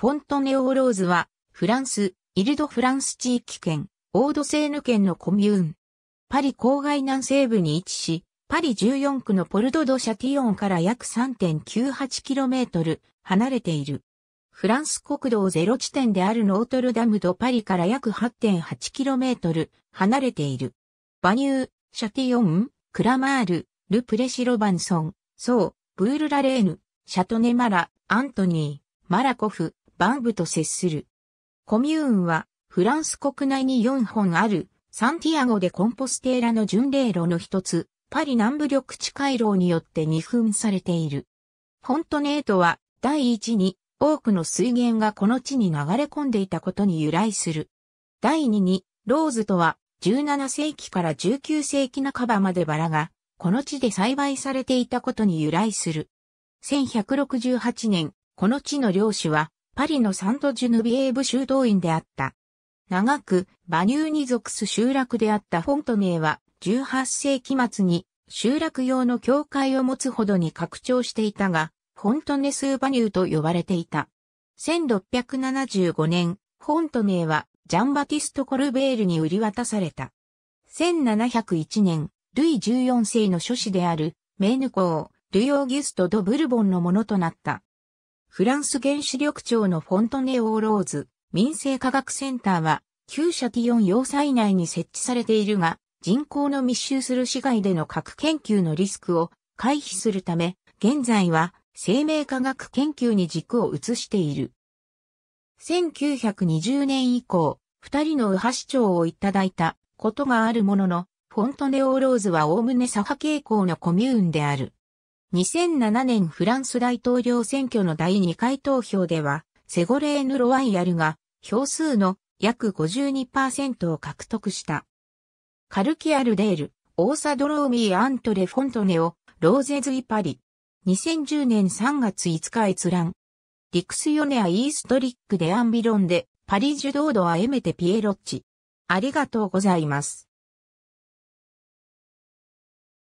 フォントネオーローズは、フランス、イルドフランス地域圏、オードセーヌ県のコミューン。パリ郊外南西部に位置し、パリ14区のポルド・ド・シャティオンから約 3.98km 離れている。フランス国道ゼロ地点であるノートルダムとパリから約 8.8km 離れている。バニュー、シャティオン、クラマール、ル・プレシロバンソン、ソー、ブール・ラレーヌ、シャトネ・マラ、アントニー、マラコフ、バンブと接する。コミューンは、フランス国内に4本ある、サンティアゴでコンポステーラの巡礼路の一つ、パリ南部緑地回廊によって二分されている。フォントネートは、第一に、多くの水源がこの地に流れ込んでいたことに由来する。第二に、ローズとは、17世紀から19世紀半ばまでバラが、この地で栽培されていたことに由来する。1168年、この地の領主は、パリのサントジュヌビエーブ修道院であった。長く、バニューに属す集落であったフォントネーは、18世紀末に集落用の教会を持つほどに拡張していたが、フォントネスーバニューと呼ばれていた。1675年、フォントネーはジャンバティスト・コルベールに売り渡された。1701年、ルイ14世の諸子であるメーヌ公、ルイ・オーギュスト・ド・ブルボンのものとなった。フランス原子力庁のフォントネオーローズ民生科学センターは、旧社祇ン要塞内に設置されているが、人口の密集する市街での核研究のリスクを回避するため、現在は生命科学研究に軸を移している。1920年以降、二人の右派市長をいただいたことがあるものの、フォントネオーローズは概ね左派傾向のコミューンである。2007年フランス大統領選挙の第2回投票では、セゴレーヌ・ロワイヤルが票数の約52%を獲得した。カルキアルデール、オーサドローミー・アントレ・フォントネオ、ローゼズ・イ・パリ。2010年3月5日閲覧。リクス・ヨネア・イーストリック・デ・アンビロンで、パリ・ジュドード・ア・エメテ・ピエロッチ。ありがとうございます。